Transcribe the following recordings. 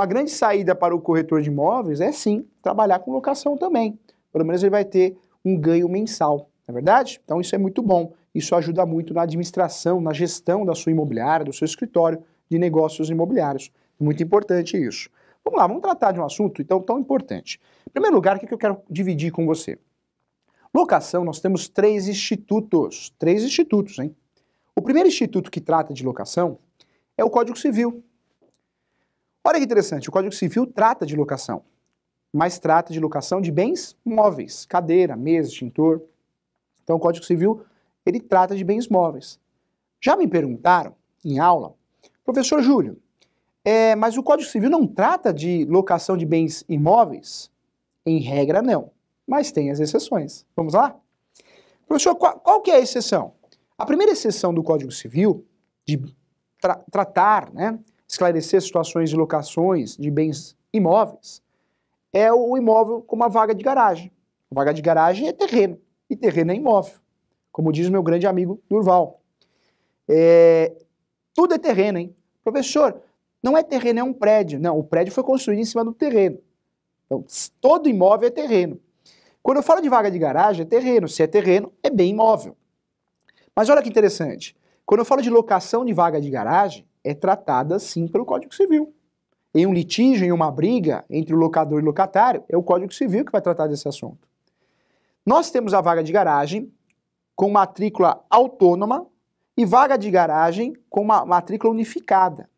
Uma grande saída para o corretor de imóveis é sim trabalhar com locação também. Pelo menos ele vai ter um ganho mensal, não é verdade? Então isso é muito bom. Isso ajuda muito na administração, na gestão da sua imobiliária, do seu escritório de negócios imobiliários. Muito importante isso. Vamos lá, vamos tratar de um assunto então tão importante. Em primeiro lugar, o que eu quero dividir com você? Locação, nós temos três institutos. Três institutos, hein? O primeiro instituto que trata de locação é o Código Civil, Olha que interessante, o Código Civil trata de locação, mas trata de locação de bens móveis, cadeira, mesa, extintor. Então o Código Civil, ele trata de bens móveis. Já me perguntaram em aula, professor Júlio, é, mas o Código Civil não trata de locação de bens imóveis? Em regra, não, mas tem as exceções. Vamos lá? Professor, qual, qual que é a exceção? A primeira exceção do Código Civil, de tra tratar, né, esclarecer situações de locações de bens imóveis, é o imóvel com uma vaga de garagem. vaga de garagem é terreno, e terreno é imóvel, como diz meu grande amigo Durval. É, tudo é terreno, hein? Professor, não é terreno, é um prédio. Não, o prédio foi construído em cima do terreno. Então, todo imóvel é terreno. Quando eu falo de vaga de garagem, é terreno. Se é terreno, é bem imóvel. Mas olha que interessante. Quando eu falo de locação de vaga de garagem, é tratada assim pelo Código Civil. Em um litígio, em uma briga entre o locador e o locatário, é o Código Civil que vai tratar desse assunto. Nós temos a vaga de garagem com matrícula autônoma e vaga de garagem com uma matrícula unificada.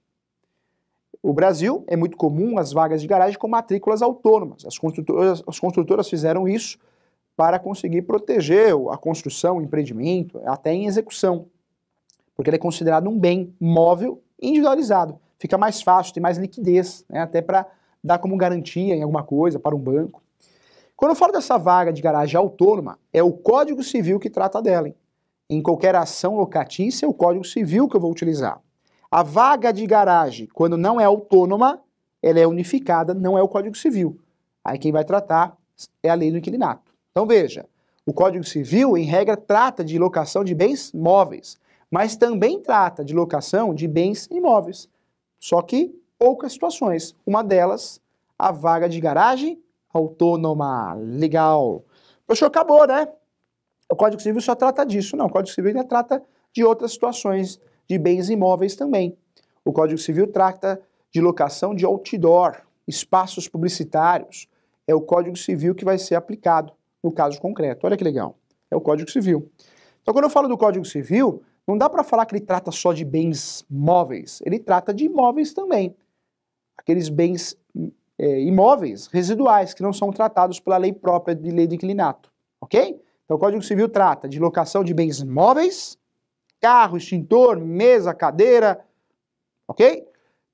O Brasil é muito comum as vagas de garagem com matrículas autônomas. As construtoras, as construtoras fizeram isso para conseguir proteger a construção, o empreendimento, até em execução, porque ele é considerado um bem móvel individualizado. Fica mais fácil, tem mais liquidez, né, até para dar como garantia em alguma coisa para um banco. Quando eu falo dessa vaga de garagem autônoma, é o Código Civil que trata dela. Hein? Em qualquer ação locatícia, é o Código Civil que eu vou utilizar. A vaga de garagem, quando não é autônoma, ela é unificada, não é o Código Civil. Aí quem vai tratar é a lei do inquilinato. Então veja, o Código Civil, em regra, trata de locação de bens móveis mas também trata de locação de bens imóveis, só que poucas situações. Uma delas, a vaga de garagem autônoma. Legal. Professor, acabou, né? O Código Civil só trata disso. Não, o Código Civil ainda trata de outras situações, de bens imóveis também. O Código Civil trata de locação de outdoor, espaços publicitários. É o Código Civil que vai ser aplicado no caso concreto. Olha que legal. É o Código Civil. Então, quando eu falo do Código Civil, não dá para falar que ele trata só de bens móveis, ele trata de imóveis também. Aqueles bens é, imóveis residuais que não são tratados pela lei própria de lei de inclinato, ok? Então o Código Civil trata de locação de bens móveis, carro, extintor, mesa, cadeira, ok?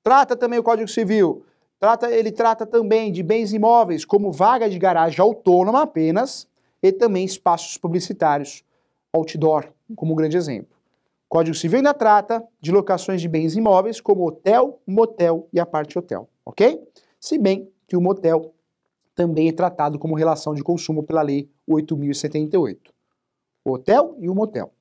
Trata também o Código Civil, trata, ele trata também de bens imóveis como vaga de garagem autônoma apenas e também espaços publicitários, outdoor como um grande exemplo. Código Civil ainda trata de locações de bens imóveis como hotel, motel e a parte hotel, ok? Se bem que o motel também é tratado como relação de consumo pela Lei 8078. O hotel e o motel.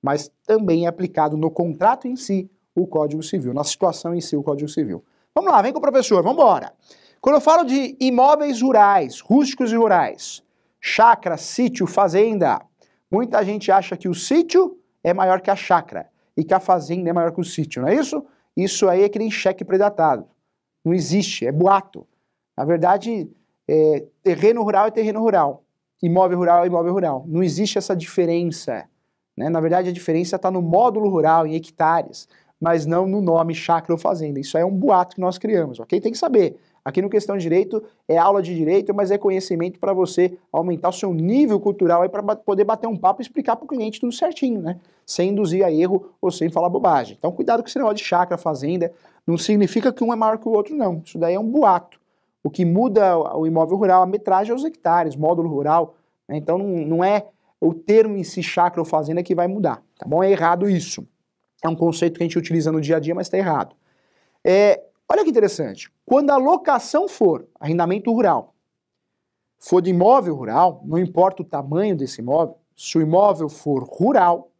Mas também é aplicado no contrato em si o Código Civil, na situação em si o Código Civil. Vamos lá, vem com o professor, vamos embora. Quando eu falo de imóveis rurais, rústicos e rurais, chácara, sítio, fazenda, muita gente acha que o sítio é maior que a chácara e que a fazenda é maior que o sítio, não é isso? Isso aí é que nem cheque predatado. Não existe, é boato. Na verdade, é, terreno rural é terreno rural, imóvel rural é imóvel rural. Não existe essa diferença. Né? Na verdade, a diferença está no módulo rural, em hectares, mas não no nome chácara ou fazenda. Isso aí é um boato que nós criamos, ok? Tem que saber. Aqui no Questão de Direito é aula de direito, mas é conhecimento para você aumentar o seu nível cultural e para poder bater um papo e explicar para o cliente tudo certinho, né? Sem induzir a erro ou sem falar bobagem. Então cuidado com esse negócio de chácara, fazenda. Não significa que um é maior que o outro, não. Isso daí é um boato. O que muda o imóvel rural, a metragem é os hectares, módulo rural. Né? Então não é o termo em si, chácara ou fazenda, que vai mudar, tá bom? É errado isso. É um conceito que a gente utiliza no dia a dia, mas está errado. É, Olha que interessante. Quando a locação for arrendamento rural, for de imóvel rural, não importa o tamanho desse imóvel, se o imóvel for rural,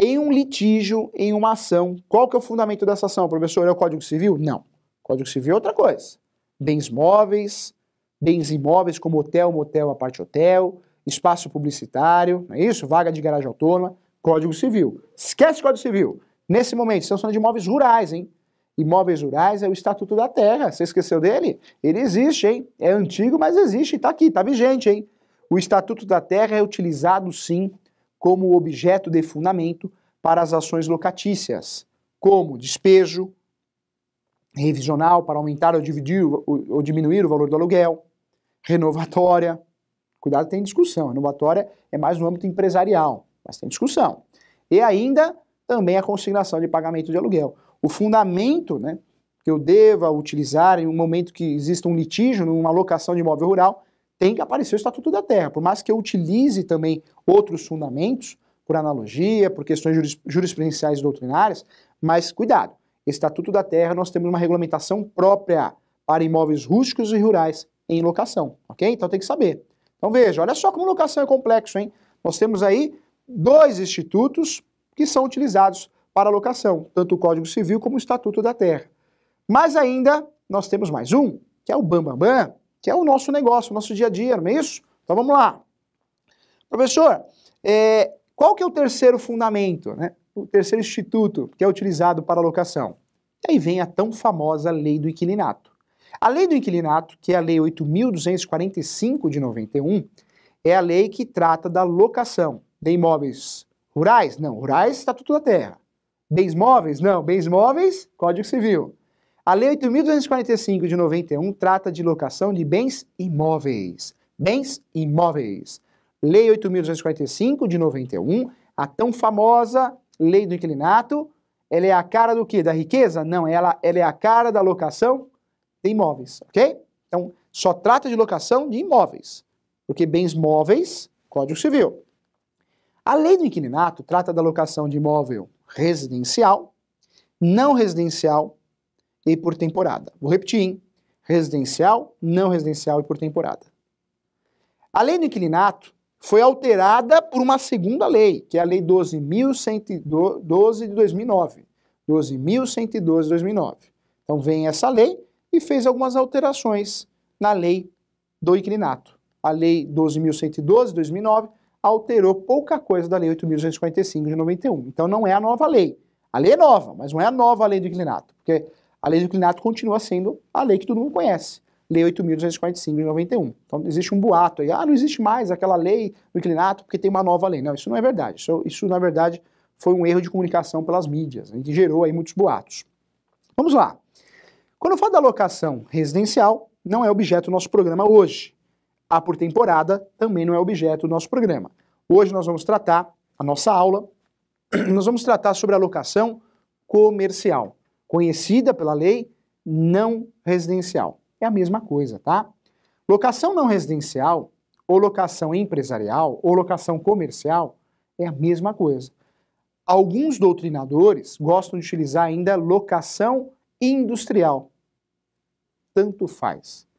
em um litígio, em uma ação, qual que é o fundamento dessa ação, professor? É o Código Civil? Não. Código Civil é outra coisa. Bens móveis, bens imóveis como hotel, motel, parte hotel, espaço publicitário, não é isso? Vaga de garagem autônoma, Código Civil. Esquece Código Civil. Nesse momento, estamos falando de imóveis rurais, hein? Imóveis Rurais é o Estatuto da Terra. Você esqueceu dele? Ele existe, hein? É antigo, mas existe, está aqui, está vigente, hein? O Estatuto da Terra é utilizado, sim, como objeto de fundamento para as ações locatícias, como despejo revisional para aumentar ou, dividir, ou, ou diminuir o valor do aluguel, renovatória. Cuidado, tem discussão. Renovatória é mais no âmbito empresarial, mas tem discussão. E ainda também a consignação de pagamento de aluguel o fundamento né, que eu deva utilizar em um momento que exista um litígio, numa locação de imóvel rural, tem que aparecer o Estatuto da Terra. Por mais que eu utilize também outros fundamentos, por analogia, por questões jurisprudenciais e doutrinárias, mas cuidado, Estatuto da Terra nós temos uma regulamentação própria para imóveis rústicos e rurais em locação, ok? Então tem que saber. Então veja, olha só como locação é complexo, hein? Nós temos aí dois institutos que são utilizados para locação, tanto o Código Civil como o Estatuto da Terra. Mas ainda nós temos mais um, que é o Bambambam, Bam, Bam, que é o nosso negócio, o nosso dia a dia, não é isso? Então vamos lá. Professor, é, qual que é o terceiro fundamento, né? o terceiro instituto que é utilizado para locação? E aí vem a tão famosa lei do inquilinato. A lei do inquilinato, que é a lei 8.245 de 91, é a lei que trata da locação de imóveis rurais, não, rurais, Estatuto da Terra, Bens móveis? Não, bens móveis, Código Civil. A Lei 8.245 de 91 trata de locação de bens imóveis. Bens imóveis. Lei 8.245 de 91, a tão famosa Lei do Inquilinato, ela é a cara do quê? Da riqueza? Não, ela, ela é a cara da locação de imóveis, ok? Então, só trata de locação de imóveis, porque bens móveis, Código Civil. A Lei do Inquilinato trata da locação de imóvel residencial, não residencial e por temporada. Vou repetir, hein? residencial, não residencial e por temporada. A lei do inquilinato foi alterada por uma segunda lei, que é a Lei 12.112 de 2009. 12.112 de 2009. Então vem essa lei e fez algumas alterações na lei do inquilinato. A Lei 12.112 de 2009 alterou pouca coisa da Lei 8.245 de 91. Então não é a nova lei. A lei é nova, mas não é a nova lei do inclinato, porque a lei do inclinato continua sendo a lei que todo mundo conhece. Lei 8.245 de 91. Então existe um boato aí, ah, não existe mais aquela lei do inclinato porque tem uma nova lei. Não, isso não é verdade. Isso, isso na verdade, foi um erro de comunicação pelas mídias, A né, que gerou aí muitos boatos. Vamos lá. Quando eu falo da locação residencial, não é objeto do nosso programa hoje, a por temporada também não é objeto do nosso programa. Hoje nós vamos tratar, a nossa aula, nós vamos tratar sobre a locação comercial, conhecida pela lei não residencial. É a mesma coisa, tá? Locação não residencial, ou locação empresarial, ou locação comercial, é a mesma coisa. Alguns doutrinadores gostam de utilizar ainda locação industrial. Tanto faz.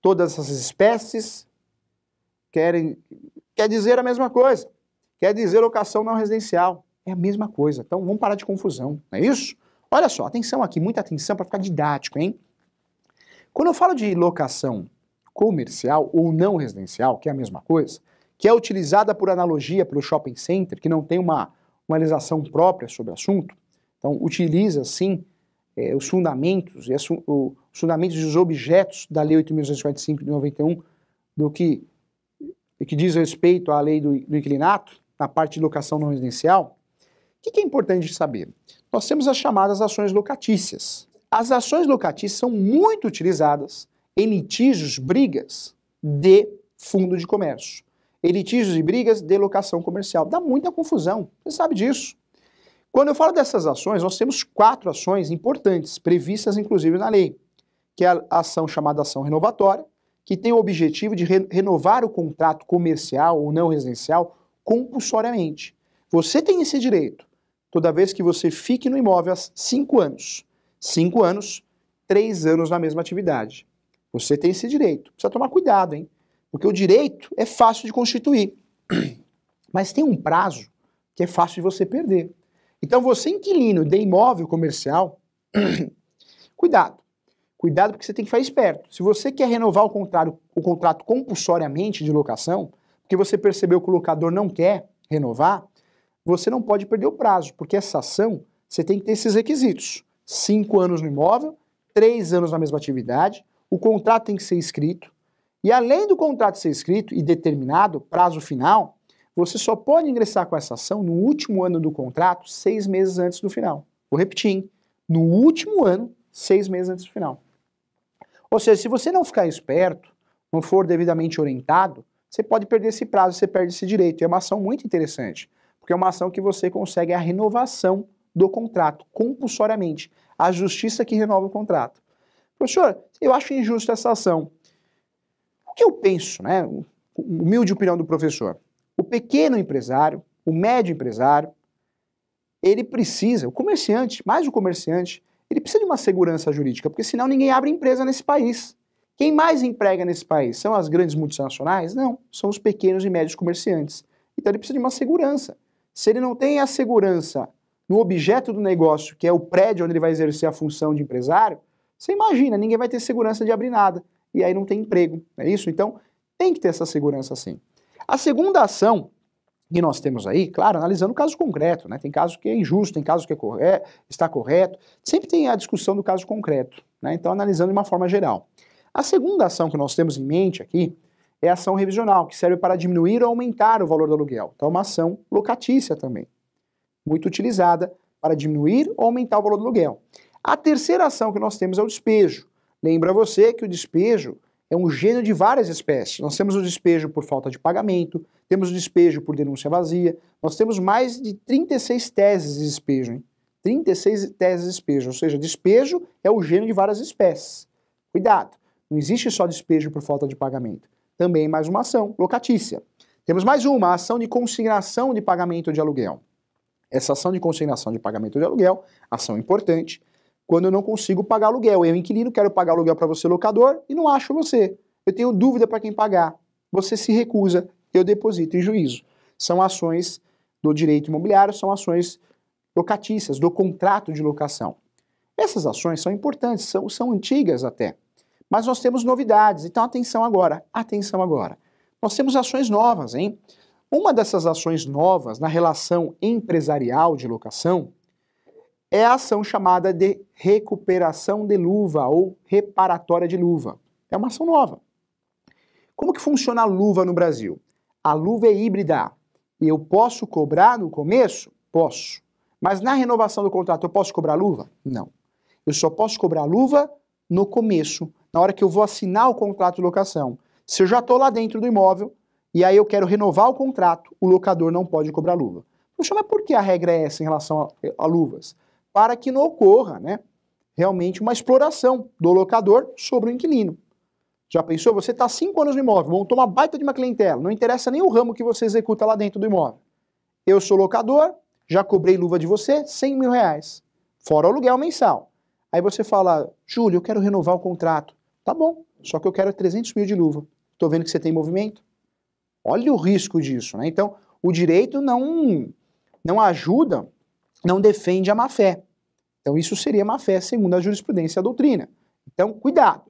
Todas essas espécies querem. Quer dizer a mesma coisa. Quer dizer locação não residencial. É a mesma coisa. Então vamos parar de confusão, não é isso? Olha só, atenção aqui, muita atenção para ficar didático, hein? Quando eu falo de locação comercial ou não residencial, que é a mesma coisa, que é utilizada por analogia pelo shopping center, que não tem uma, uma legislação própria sobre o assunto, então utiliza sim é, os fundamentos, e os fundamentos dos objetos da Lei 8.245 de 91, do que e que diz respeito à lei do, do na parte de locação não residencial, o que, que é importante saber? Nós temos as chamadas ações locatícias. As ações locatícias são muito utilizadas em litígios, brigas de fundo de comércio. Em litígios e brigas de locação comercial. Dá muita confusão, você sabe disso. Quando eu falo dessas ações, nós temos quatro ações importantes, previstas inclusive na lei, que é a ação chamada ação renovatória, que tem o objetivo de re renovar o contrato comercial ou não residencial compulsoriamente. Você tem esse direito toda vez que você fique no imóvel há cinco anos. Cinco anos, três anos na mesma atividade. Você tem esse direito. Precisa tomar cuidado, hein? Porque o direito é fácil de constituir, mas tem um prazo que é fácil de você perder. Então, você, inquilino de imóvel comercial, cuidado. Cuidado porque você tem que ficar esperto. Se você quer renovar o contrato, o contrato compulsoriamente de locação, porque você percebeu que o locador não quer renovar, você não pode perder o prazo, porque essa ação você tem que ter esses requisitos. Cinco anos no imóvel, três anos na mesma atividade, o contrato tem que ser escrito, e além do contrato ser escrito e determinado prazo final, você só pode ingressar com essa ação no último ano do contrato, seis meses antes do final. Vou repetir, hein? no último ano, seis meses antes do final. Ou seja, se você não ficar esperto, não for devidamente orientado, você pode perder esse prazo, você perde esse direito. E é uma ação muito interessante, porque é uma ação que você consegue a renovação do contrato, compulsoriamente. A justiça que renova o contrato. Professor, eu acho injusta essa ação. O que eu penso, né? Humilde opinião do professor. O pequeno empresário, o médio empresário, ele precisa, o comerciante, mais o comerciante, ele precisa de uma segurança jurídica, porque senão ninguém abre empresa nesse país. Quem mais emprega nesse país? São as grandes multinacionais? Não, são os pequenos e médios comerciantes. Então ele precisa de uma segurança. Se ele não tem a segurança no objeto do negócio, que é o prédio onde ele vai exercer a função de empresário, você imagina, ninguém vai ter segurança de abrir nada. E aí não tem emprego, não é isso? Então tem que ter essa segurança sim. A segunda ação e nós temos aí, claro, analisando o caso concreto, né? Tem caso que é injusto, tem caso que é corre, é, está correto. Sempre tem a discussão do caso concreto, né? Então, analisando de uma forma geral. A segunda ação que nós temos em mente aqui é a ação revisional, que serve para diminuir ou aumentar o valor do aluguel. Então, é uma ação locatícia também, muito utilizada para diminuir ou aumentar o valor do aluguel. A terceira ação que nós temos é o despejo. Lembra você que o despejo é um gênero de várias espécies. Nós temos o despejo por falta de pagamento, temos o despejo por denúncia vazia, nós temos mais de 36 teses de despejo. Hein? 36 teses de despejo, ou seja, despejo é o gênero de várias espécies. Cuidado, não existe só despejo por falta de pagamento. Também mais uma ação, locatícia. Temos mais uma, a ação de consignação de pagamento de aluguel. Essa ação de consignação de pagamento de aluguel, ação importante, quando eu não consigo pagar aluguel. Eu, inquilino, quero pagar aluguel para você, locador, e não acho você. Eu tenho dúvida para quem pagar. Você se recusa, eu deposito em juízo. São ações do direito imobiliário, são ações locatícias, do contrato de locação. Essas ações são importantes, são, são antigas até. Mas nós temos novidades, então atenção agora, atenção agora. Nós temos ações novas, hein? Uma dessas ações novas na relação empresarial de locação é a ação chamada de recuperação de luva ou reparatória de luva. É uma ação nova. Como que funciona a luva no Brasil? A luva é híbrida. E eu posso cobrar no começo? Posso. Mas na renovação do contrato eu posso cobrar luva? Não. Eu só posso cobrar luva no começo, na hora que eu vou assinar o contrato de locação. Se eu já estou lá dentro do imóvel e aí eu quero renovar o contrato, o locador não pode cobrar luva. Puxa, mas por que a regra é essa em relação a, a luvas? para que não ocorra, né? Realmente uma exploração do locador sobre o inquilino. Já pensou? Você está cinco anos no imóvel, montou uma baita de uma clientela, não interessa nem o ramo que você executa lá dentro do imóvel. Eu sou locador, já cobrei luva de você, 100 mil reais, fora o aluguel mensal. Aí você fala, Júlio, eu quero renovar o contrato. Tá bom, só que eu quero 300 mil de luva. Estou vendo que você tem movimento. Olha o risco disso, né? Então, o direito não, não ajuda não defende a má-fé. Então, isso seria má-fé segundo a jurisprudência e a doutrina. Então, cuidado.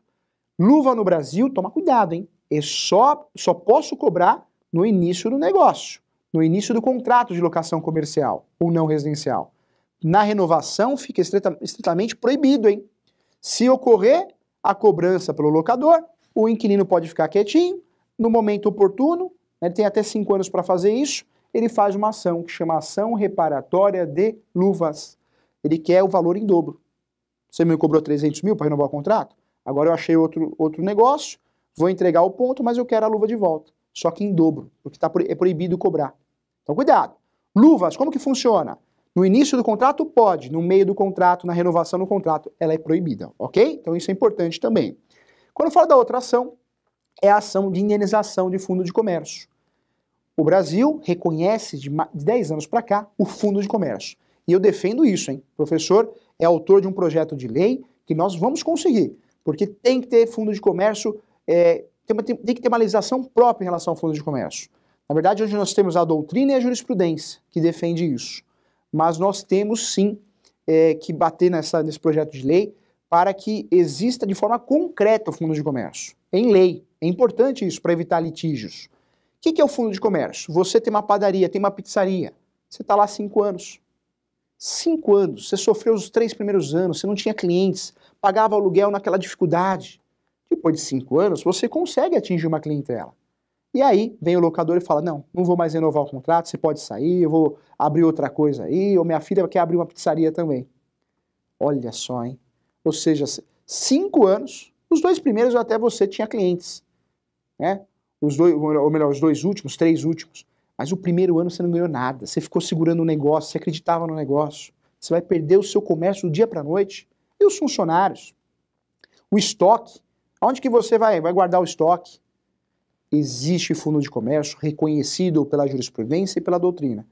Luva no Brasil, toma cuidado, hein? Eu só, só posso cobrar no início do negócio, no início do contrato de locação comercial ou não residencial. Na renovação, fica estritamente proibido, hein? Se ocorrer a cobrança pelo locador, o inquilino pode ficar quietinho, no momento oportuno, né, ele tem até cinco anos para fazer isso, ele faz uma ação que chama ação reparatória de luvas. Ele quer o valor em dobro. Você me cobrou 300 mil para renovar o contrato? Agora eu achei outro, outro negócio, vou entregar o ponto, mas eu quero a luva de volta. Só que em dobro, porque tá, é proibido cobrar. Então cuidado. Luvas, como que funciona? No início do contrato pode, no meio do contrato, na renovação do contrato, ela é proibida, ok? Então isso é importante também. Quando falo da outra ação, é a ação de indenização de fundo de comércio. O Brasil reconhece de 10 anos para cá o Fundo de Comércio. E eu defendo isso, hein? O professor é autor de um projeto de lei que nós vamos conseguir, porque tem que ter Fundo de Comércio, é, tem, tem, tem, que ter uma legislação própria em relação ao Fundo de Comércio. Na verdade, hoje nós temos a doutrina e a jurisprudência que defende isso. Mas nós temos sim é, que bater nessa, nesse projeto de lei para que exista de forma concreta o Fundo de Comércio, em lei. É importante isso para evitar litígios que, que é o fundo de comércio? Você tem uma padaria, tem uma pizzaria. Você está lá há cinco anos. Cinco anos. Você sofreu os três primeiros anos, você não tinha clientes, pagava aluguel naquela dificuldade. Depois de cinco anos, você consegue atingir uma clientela. E aí vem o locador e fala: Não, não vou mais renovar o contrato, você pode sair, eu vou abrir outra coisa aí, ou minha filha quer abrir uma pizzaria também. Olha só, hein? Ou seja, cinco anos, os dois primeiros até você tinha clientes. Né? os dois, ou melhor, os dois últimos, três últimos. Mas o primeiro ano você não ganhou nada. Você ficou segurando o um negócio, você acreditava no negócio. Você vai perder o seu comércio do dia para a noite. E os funcionários? O estoque. Onde que você vai, vai guardar o estoque? Existe fundo de comércio reconhecido pela jurisprudência e pela doutrina.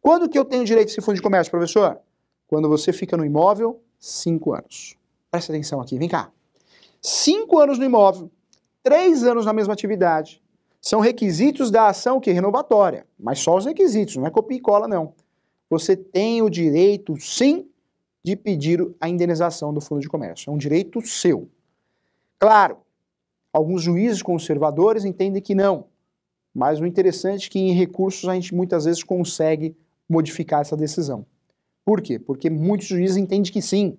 Quando que eu tenho direito a esse fundo de comércio, professor? Quando você fica no imóvel, cinco anos. Presta atenção aqui, vem cá. Cinco anos no imóvel, três anos na mesma atividade, são requisitos da ação que renovatória, mas só os requisitos, não é copia e cola não. Você tem o direito, sim, de pedir a indenização do Fundo de Comércio. É um direito seu. Claro, alguns juízes conservadores entendem que não, mas o interessante é que em recursos a gente muitas vezes consegue modificar essa decisão. Por quê? Porque muitos juízes entendem que sim,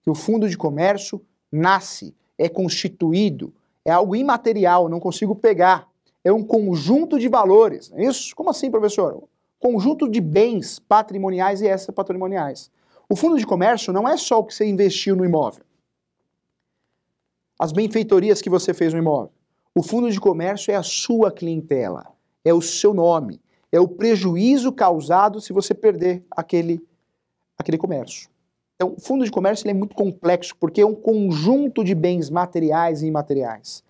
que o Fundo de Comércio nasce, é constituído, é algo imaterial, não consigo pegar é um conjunto de valores, é isso? Como assim, professor? Conjunto de bens patrimoniais e patrimoniais. O fundo de comércio não é só o que você investiu no imóvel. As benfeitorias que você fez no imóvel. O fundo de comércio é a sua clientela, é o seu nome, é o prejuízo causado se você perder aquele, aquele comércio. Então, o fundo de comércio é muito complexo, porque é um conjunto de bens materiais e imateriais.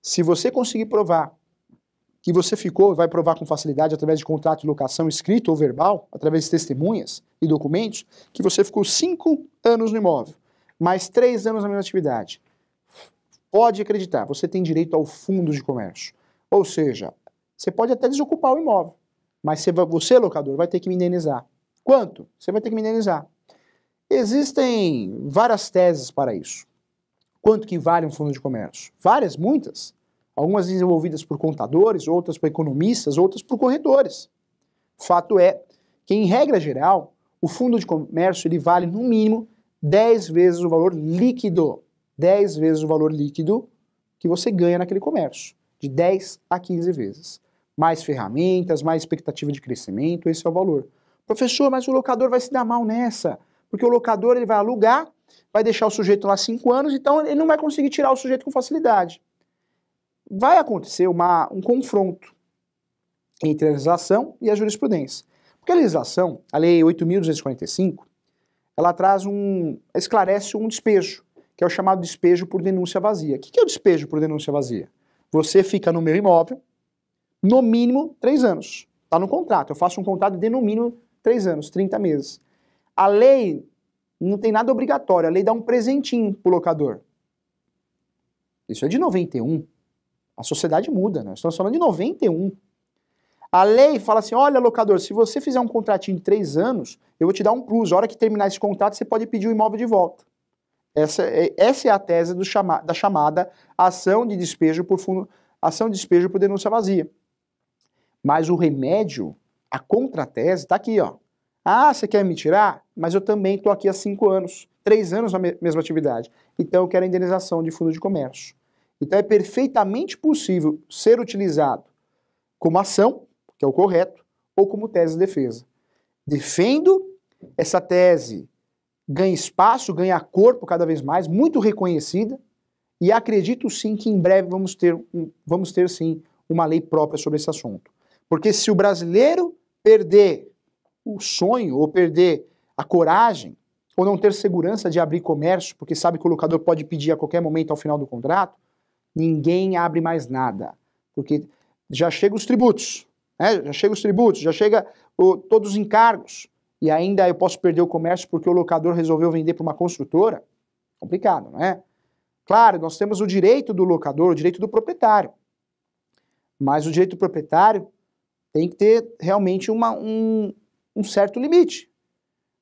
Se você conseguir provar que você ficou e vai provar com facilidade através de contrato de locação escrito ou verbal, através de testemunhas e documentos, que você ficou cinco anos no imóvel, mais três anos na mesma atividade. Pode acreditar, você tem direito ao fundo de comércio. Ou seja, você pode até desocupar o imóvel, mas você, locador, vai ter que me indenizar. Quanto? Você vai ter que me indenizar. Existem várias teses para isso. Quanto que vale um fundo de comércio? Várias, muitas algumas desenvolvidas por contadores, outras por economistas, outras por corretores. Fato é que, em regra geral, o fundo de comércio ele vale no mínimo 10 vezes o valor líquido, 10 vezes o valor líquido que você ganha naquele comércio, de 10 a 15 vezes. Mais ferramentas, mais expectativa de crescimento, esse é o valor. Professor, mas o locador vai se dar mal nessa, porque o locador ele vai alugar, vai deixar o sujeito lá 5 anos, então ele não vai conseguir tirar o sujeito com facilidade vai acontecer uma, um confronto entre a legislação e a jurisprudência. Porque a legislação, a Lei 8.245, ela traz um. esclarece um despejo, que é o chamado despejo por denúncia vazia. O que é o despejo por denúncia vazia? Você fica no meu imóvel, no mínimo três anos. Está no contrato. Eu faço um contrato de no mínimo três anos, 30 meses. A lei não tem nada obrigatório, a lei dá um presentinho pro locador. Isso é de 91. A sociedade muda, né? Estamos falando de 91. A lei fala assim: olha, locador, se você fizer um contratinho de três anos, eu vou te dar um plus. A hora que terminar esse contrato, você pode pedir o imóvel de volta. Essa é, essa é a tese do chama, da chamada ação de despejo por fundo, ação de despejo por denúncia vazia. Mas o remédio, a contratese, está aqui, ó. Ah, você quer me tirar? Mas eu também estou aqui há cinco anos, três anos na mesma atividade. Então eu quero indenização de fundo de comércio. Então é perfeitamente possível ser utilizado como ação, que é o correto, ou como tese de defesa. Defendo essa tese, ganha espaço, ganha corpo cada vez mais, muito reconhecida, e acredito sim que em breve vamos ter, vamos ter sim uma lei própria sobre esse assunto. Porque se o brasileiro perder o sonho ou perder a coragem ou não ter segurança de abrir comércio, porque sabe que o locador pode pedir a qualquer momento ao final do contrato, ninguém abre mais nada, porque já chegam os tributos, né? já chegam os tributos, já chega o, todos os encargos, e ainda eu posso perder o comércio porque o locador resolveu vender para uma construtora? Complicado, não é? Claro, nós temos o direito do locador, o direito do proprietário, mas o direito do proprietário tem que ter realmente uma, um, um certo limite.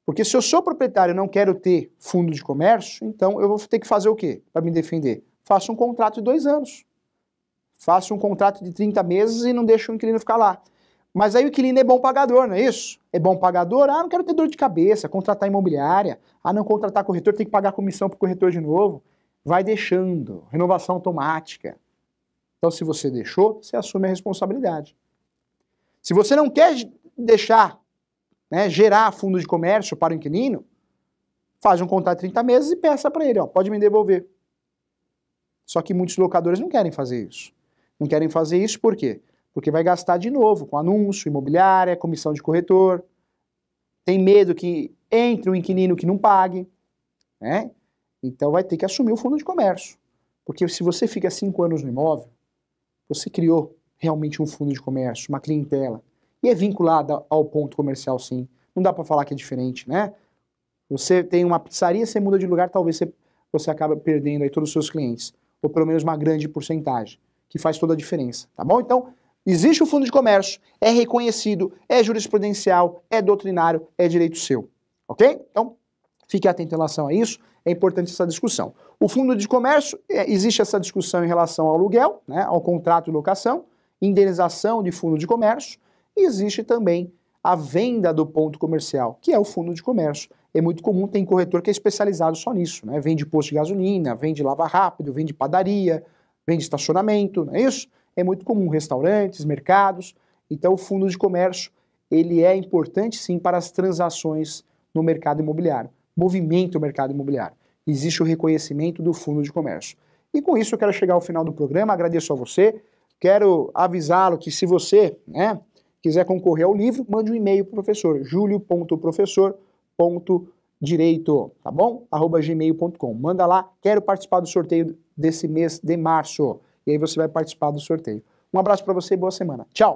Porque se eu sou proprietário e não quero ter fundo de comércio, então eu vou ter que fazer o quê para me defender? Faça um contrato de dois anos. Faça um contrato de 30 meses e não deixa o inquilino ficar lá. Mas aí o inquilino é bom pagador, não é isso? É bom pagador, ah, não quero ter dor de cabeça, contratar imobiliária, ah, não contratar corretor, tem que pagar comissão para o corretor de novo. Vai deixando, renovação automática. Então, se você deixou, você assume a responsabilidade. Se você não quer deixar, né, gerar fundo de comércio para o inquilino, faz um contrato de 30 meses e peça para ele, ó, pode me devolver. Só que muitos locadores não querem fazer isso. Não querem fazer isso por quê? Porque vai gastar de novo com anúncio, imobiliária, comissão de corretor. Tem medo que entre um inquilino que não pague. Né? Então vai ter que assumir o fundo de comércio. Porque se você fica cinco anos no imóvel, você criou realmente um fundo de comércio, uma clientela. E é vinculada ao ponto comercial, sim. Não dá para falar que é diferente, né? Você tem uma pizzaria, você muda de lugar, talvez você, você acabe perdendo aí todos os seus clientes ou pelo menos uma grande porcentagem, que faz toda a diferença, tá bom? Então, existe o fundo de comércio, é reconhecido, é jurisprudencial, é doutrinário, é direito seu, ok? Então, fique atento em relação a isso, é importante essa discussão. O fundo de comércio, é, existe essa discussão em relação ao aluguel, né, ao contrato de locação, indenização de fundo de comércio, e existe também a venda do ponto comercial, que é o fundo de comércio, é muito comum, tem corretor que é especializado só nisso, né? Vende posto de gasolina, vende lava rápido, vende padaria, vende estacionamento, não é isso? É muito comum, restaurantes, mercados. Então, o fundo de comércio, ele é importante sim para as transações no mercado imobiliário, movimenta o mercado imobiliário. Existe o reconhecimento do fundo de comércio. E com isso eu quero chegar ao final do programa, agradeço a você, quero avisá-lo que se você né, quiser concorrer ao livro, mande um e-mail para o professor, julio.professor.com ponto direito, tá bom? Arroba gmail.com. Manda lá, quero participar do sorteio desse mês de março. E aí você vai participar do sorteio. Um abraço para você e boa semana. Tchau!